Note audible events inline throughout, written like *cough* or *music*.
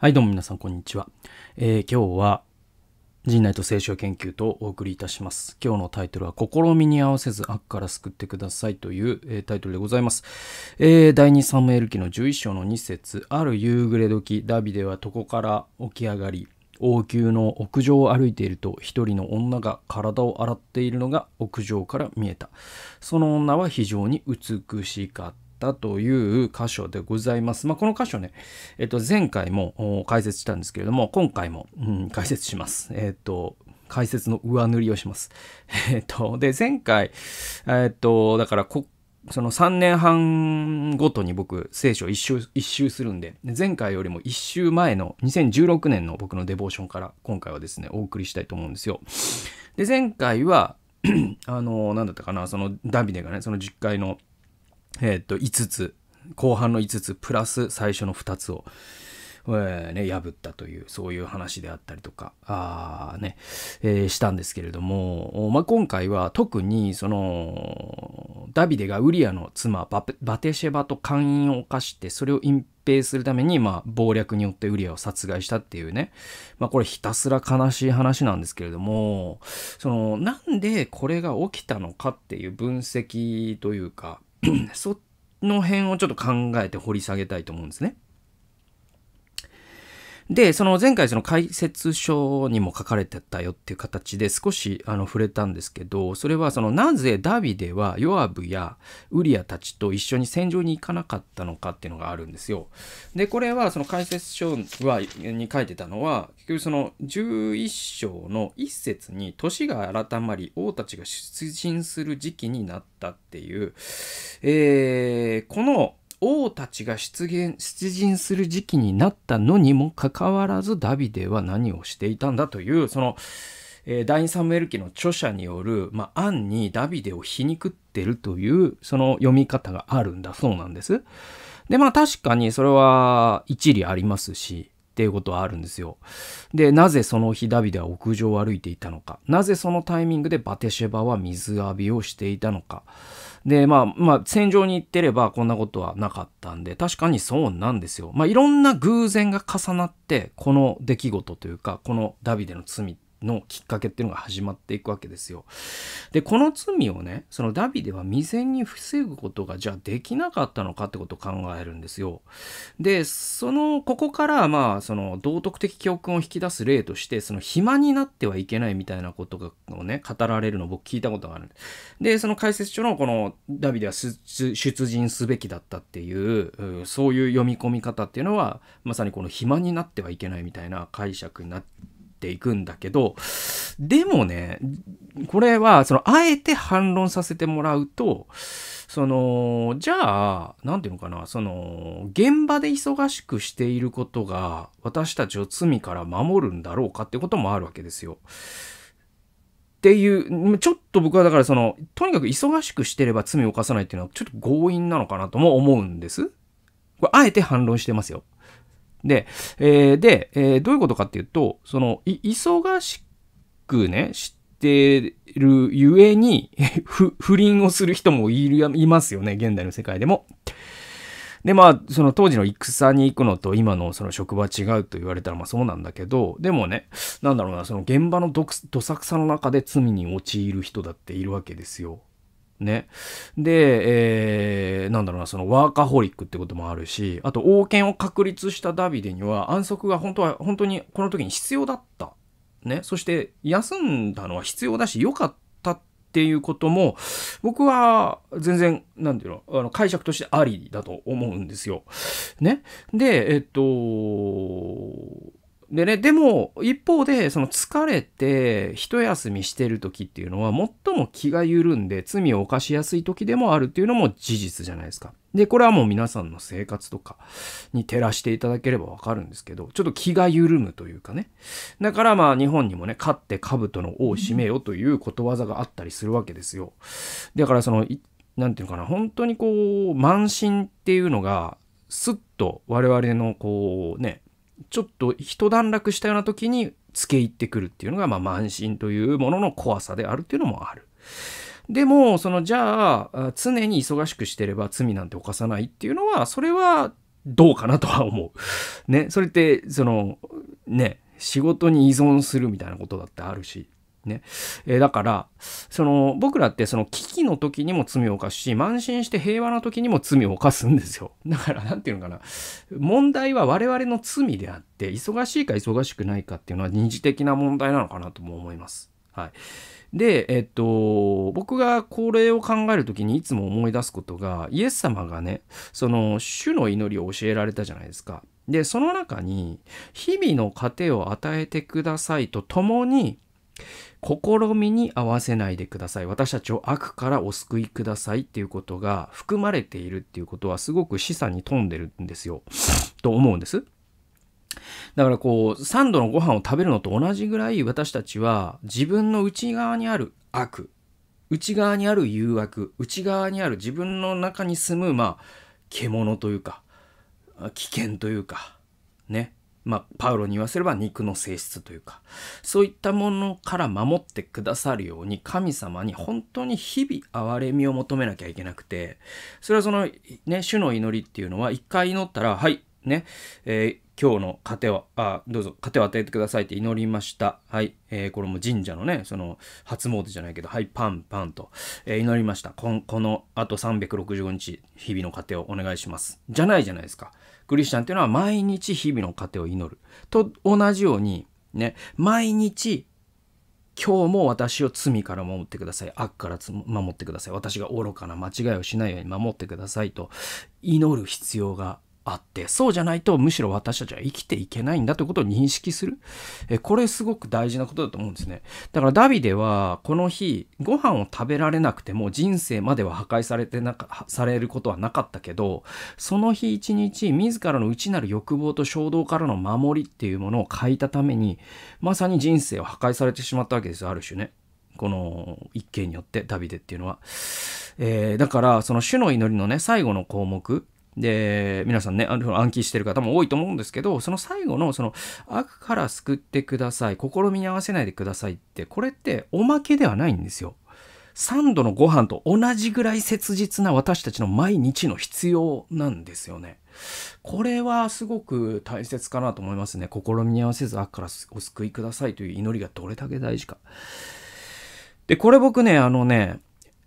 はい、どうも皆さん、こんにちは。えー、今日は、陣内と聖書研究とお送りいたします。今日のタイトルは、試みに合わせず悪から救ってくださいという、えー、タイトルでございます。えー、第2サムエル記の11章の2節ある夕暮れ時、ダビデは床から起き上がり、王宮の屋上を歩いていると一人の女が体を洗っているのが屋上から見えたその女は非常に美しかっったという箇所でございます。まあ、この箇所ね、えっと、前回も解説したんですけれども、今回も、うん、解説します。えっと、解説の上塗りをします。*laughs* えっと、で、前回、えっと、だからこ、その3年半ごとに僕、聖書一周、一周するんで、前回よりも一周前の2016年の僕のデボーションから今回はですね、お送りしたいと思うんですよ。で、前回は、*clears throat* あの、何だったかな、そのダビデがね、その実0のえー、っと、5つ、後半の5つ、プラス最初の2つを、えー、ね、破ったという、そういう話であったりとか、あね、えー、したんですけれども、まあ、今回は特に、その、ダビデがウリアの妻バ、バテシェバと姦淫を犯して、それを隠蔽するために、まあ、暴略によってウリアを殺害したっていうね、まあ、これひたすら悲しい話なんですけれども、その、なんでこれが起きたのかっていう分析というか、*clears throat* その辺をちょっと考えて掘り下げたいと思うんですね。で、その前回その解説書にも書かれてたよっていう形で少しあの触れたんですけど、それはそのなぜダビデはヨアブやウリアたちと一緒に戦場に行かなかったのかっていうのがあるんですよ。で、これはその解説書はに書いてたのは、結局その11章の1節に年が改まり王たちが出陣する時期になったっていう、えー、この王たちが出現出陣する時期になったのにもかかわらずダビデは何をしていたんだというその、えー、第2サムエル記の著者による、まあ、案にダビデを皮肉ってるというその読み方があるんだそうなんです。でまあ確かにそれは一理ありますしっていうことはあるんですよ。で、なぜその日ダビデは屋上を歩いていたのか。なぜそのタイミングでバテシェバは水浴びをしていたのか。で、まあ、まあ、戦場に行ってればこんなことはなかったんで、確かにそうなんですよ。まあ、いろんな偶然が重なって、この出来事というか、このダビデの罪ってのきっかけっていうのが始まっていくわけですよ。で、この罪をね、そのダビデは未然に防ぐことがじゃあできなかったのかってことを考えるんですよ。で、その、ここからまあ、その道徳的教訓を引き出す例として、その暇になってはいけないみたいなことがをね、語られるのを僕聞いたことがある。で、その解説書のこのダビデは出陣すべきだったっていう、そういう読み込み方っていうのは、まさにこの暇になってはいけないみたいな解釈になって、ていくんだけど、でもね、これは、その、あえて反論させてもらうと、その、じゃあ、なんていうのかな、その、現場で忙しくしていることが、私たちを罪から守るんだろうかってこともあるわけですよ。っていう、ちょっと僕はだからその、とにかく忙しくしてれば罪を犯さないっていうのは、ちょっと強引なのかなとも思うんです。これ、あえて反論してますよ。で、えー、で、えー、どういうことかっていうと、その、忙しくね、知ってるゆえに *laughs* 不倫をする人もいる、いますよね、現代の世界でも。で、まあ、その当時の戦に行くのと今のその職場違うと言われたらまあそうなんだけど、でもね、なんだろうな、その現場のどどさくさの中で罪に陥る人だっているわけですよ。ね。で、えー、なんだろうな、そのワーカホリックってこともあるし、あと王権を確立したダビデには安息が本当は、本当にこの時に必要だった。ね。そして休んだのは必要だし、良かったっていうことも、僕は全然、なんていうの、あの解釈としてありだと思うんですよ。ね。で、えっと、でね、でも、一方で、その疲れて、一休みしてる時っていうのは、最も気が緩んで、罪を犯しやすい時でもあるっていうのも事実じゃないですか。で、これはもう皆さんの生活とかに照らしていただければわかるんですけど、ちょっと気が緩むというかね。だからまあ日本にもね、勝って兜の王を締めよということわざがあったりするわけですよ。だからその、なんていうのかな、本当にこう、慢心っていうのが、すっと我々のこうね、ちょっと一段落したような時に付け入ってくるっていうのが、まあ、慢心というものの怖さであるっていうのもある。でも、その、じゃあ、常に忙しくしてれば罪なんて犯さないっていうのは、それはどうかなとは思う。ね、それって、その、ね、仕事に依存するみたいなことだってあるし。ねえー、だからその僕らってその危機の時にも罪を犯すし慢心して平和な時にも罪を犯すんですよ *laughs* だから何て言うのかな問題は我々の罪であって忙しいか忙しくないかっていうのは二次的な問題なのかなとも思います。はい、で、えっと、僕がこれを考える時にいつも思い出すことがイエス様がねその主の祈りを教えられたじゃないですか。でその中に「日々の糧を与えてください」とともに「試みに合わせないでください。私たちを悪からお救いくださいっていうことが含まれているっていうことはすごく示唆に富んでるんですよ。と思うんです。だからこう、3度のご飯を食べるのと同じぐらい私たちは自分の内側にある悪、内側にある誘惑、内側にある自分の中に住む、まあ、獣というか、危険というか、ね、まあ、パウロに言わせれば肉の性質というか、そういったものから守ってくださるように神様に本当に日々憐れみを求めなきゃいけなくて、それはその、ね、主の祈りっていうのは、一回祈ったら、はい、ね、えー今日の糧を、あ、どうぞ、糧を与えてくださいって祈りました。はい。えー、これも神社のね、その、初詣じゃないけど、はい、パンパンと、えー、祈りました。こんこの、あと365日、日々の糧をお願いします。じゃないじゃないですか。クリスチャンっていうのは、毎日日々の糧を祈る。と同じように、ね、毎日、今日も私を罪から守ってください。悪から守ってください。私が愚かな間違いをしないように守ってくださいと祈る必要があってそうじゃないとむしろ私たちは生きていけないんだということを認識する、えこれすごく大事なことだと思うんですねだからダビデはこの日ご飯を食べられなくても人生までは破壊されてなかされることはなかったけどその日一日自らの内なる欲望と衝動からの守りっていうものを欠いたためにまさに人生を破壊されてしまったわけですある種ねこの一件によってダビデっていうのは。えー、だからその主の祈りのね最後の項目で、皆さんね、暗記してる方も多いと思うんですけど、その最後の、その、悪から救ってください、試みに合わせないでくださいって、これっておまけではないんですよ。3度のご飯と同じぐらい切実な私たちの毎日の必要なんですよね。これはすごく大切かなと思いますね。試みに合わせず悪からお救いくださいという祈りがどれだけ大事か。で、これ僕ね、あのね、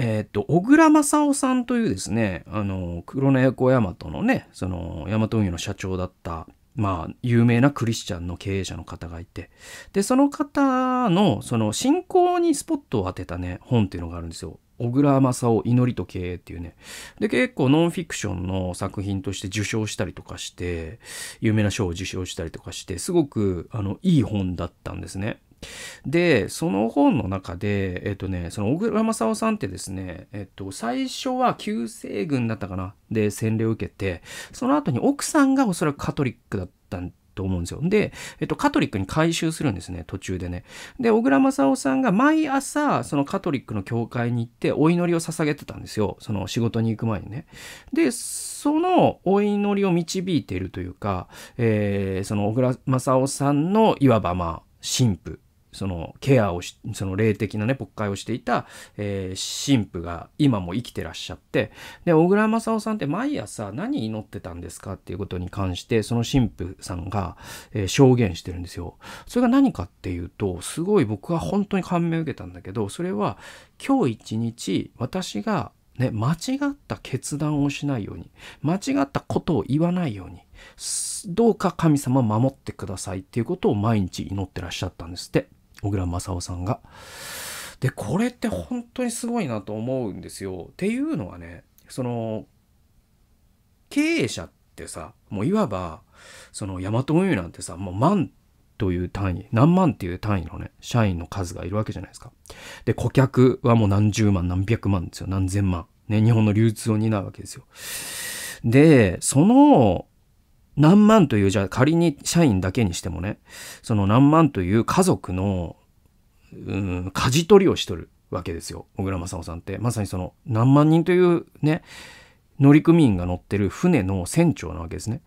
えっ、と、小倉正夫さんというですね、あの、黒猫小大和のね、その、大和運輸の社長だった、まあ、有名なクリスチャンの経営者の方がいて、で、その方の、その、信仰にスポットを当てたね、本っていうのがあるんですよ。小倉正夫祈りと経営っていうね。で、結構ノンフィクションの作品として受賞したりとかして、有名な賞を受賞したりとかして、すごく、あの、いい本だったんですね。で、その本の中で、えっとね、その小倉正夫さんってですね、えっと、最初は旧西軍だったかな、で洗礼を受けて、その後に奥さんがおそらくカトリックだったんと思うんですよ。で、えっと、カトリックに改宗するんですね、途中でね。で、小倉正夫さんが毎朝、そのカトリックの教会に行って、お祈りを捧げてたんですよ。その仕事に行く前にね。で、そのお祈りを導いているというか、えー、その小倉正夫さんの、いわばまあ、神父そのケアをしその霊的なね牧会をしていた、えー、神父が今も生きてらっしゃってで小倉正夫さんって毎朝何祈ってたんですかっていうことに関してその神父さんが、えー、証言してるんですよ。それが何かっていうとすごい僕は本当に感銘を受けたんだけどそれは今日一日私がね、間違った決断をしないように、間違ったことを言わないように、どうか神様守ってくださいっていうことを毎日祈ってらっしゃったんですって。小倉正夫さんが。でこれって本当にすごいなと思うんですよ。っていうのはねその経営者ってさもういわばそのヤマト運輸なんてさもう万という単位何万っていう単位のね社員の数がいるわけじゃないですか。で顧客はもう何十万何百万ですよ何千万。ね日本の流通を担うわけですよ。でその何万という、じゃあ仮に社員だけにしてもね、その何万という家族の、うん、舵取りをしとるわけですよ。小倉正夫さんって。まさにその何万人というね、乗組員が乗ってる船の船長なわけですね。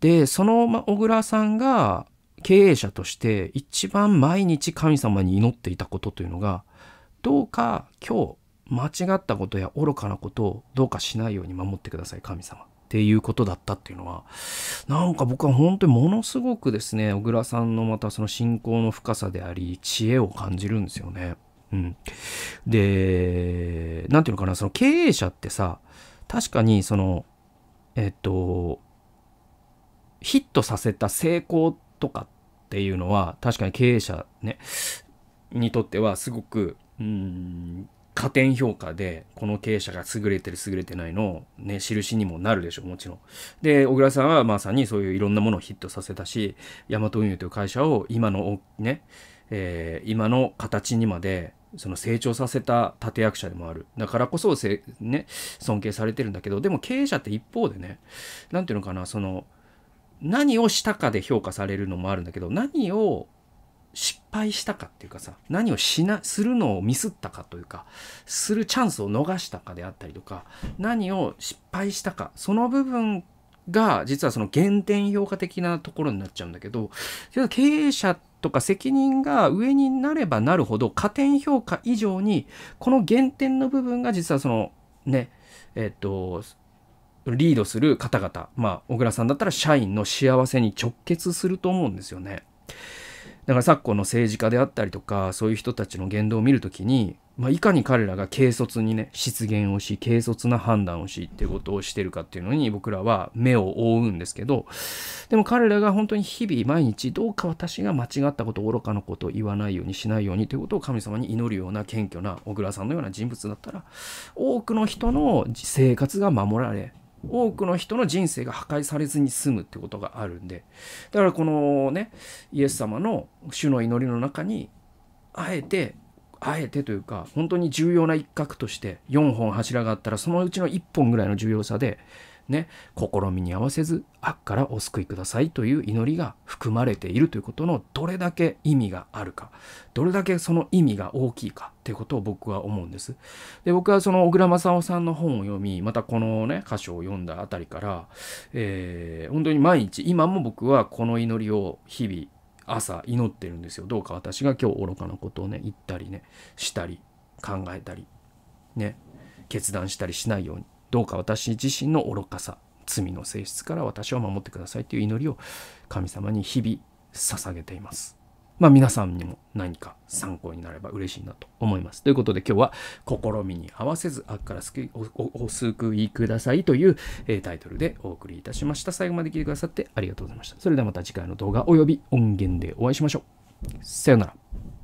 で、その小倉さんが経営者として一番毎日神様に祈っていたことというのが、どうか今日間違ったことや愚かなことをどうかしないように守ってください、神様。っていうことだったっていうのは、なんか僕は本当にものすごくですね、小倉さんのまたその信仰の深さであり、知恵を感じるんですよね。うん。で、なんていうのかな、その経営者ってさ、確かにその、えっと、ヒットさせた成功とかっていうのは、確かに経営者ね、にとってはすごく、うん、加点評価で、この経営者が優れてる優れてないのね、印にもなるでしょう、もちろん。で、小倉さんはまさにそういういろんなものをヒットさせたし、ヤマト運輸という会社を今の、ね、えー、今の形にまで、その成長させた立役者でもある。だからこそせ、ね、尊敬されてるんだけど、でも経営者って一方でね、何て言うのかな、その、何をしたかで評価されるのもあるんだけど、何を失敗したかっていうかさ何をしなするのをミスったかというかするチャンスを逃したかであったりとか何を失敗したかその部分が実はその減点評価的なところになっちゃうんだけど経営者とか責任が上になればなるほど加点評価以上にこの減点の部分が実はそのねえっとリードする方々まあ小倉さんだったら社員の幸せに直結すると思うんですよね。だから昨今の政治家であったりとかそういう人たちの言動を見るときに、まあ、いかに彼らが軽率にね失言をし軽率な判断をしってことをしてるかっていうのに僕らは目を覆うんですけどでも彼らが本当に日々毎日どうか私が間違ったこと愚かなことを言わないようにしないようにということを神様に祈るような謙虚な小倉さんのような人物だったら多くの人の生活が守られ多くの人の人生が破壊されずに済むってことがあるんでだからこのねイエス様の主の祈りの中にあえてあえてというか本当に重要な一角として4本柱があったらそのうちの1本ぐらいの重要さでね、試みに合わせず悪からお救いくださいという祈りが含まれているということのどれだけ意味があるか、どれだけその意味が大きいかということを僕は思うんです。で、僕はその小倉正夫さんの本を読み、またこのね、歌詞を読んだあたりから、えー、本当に毎日、今も僕はこの祈りを日々、朝祈ってるんですよ。どうか私が今日愚かなことをね、言ったりね、したり、考えたり、ね、決断したりしないように。どうか私自身の愚かさ、罪の性質から私を守ってくださいという祈りを神様に日々捧げています。まあ皆さんにも何か参考になれば嬉しいなと思います。ということで今日は「試みに合わせずっから救いお救いください」という、えタイトルでお送りいたしました。最後まで聞いてくださってありがとうございました。それではまた次回の動画および音源でお会いしましょう。さようなら。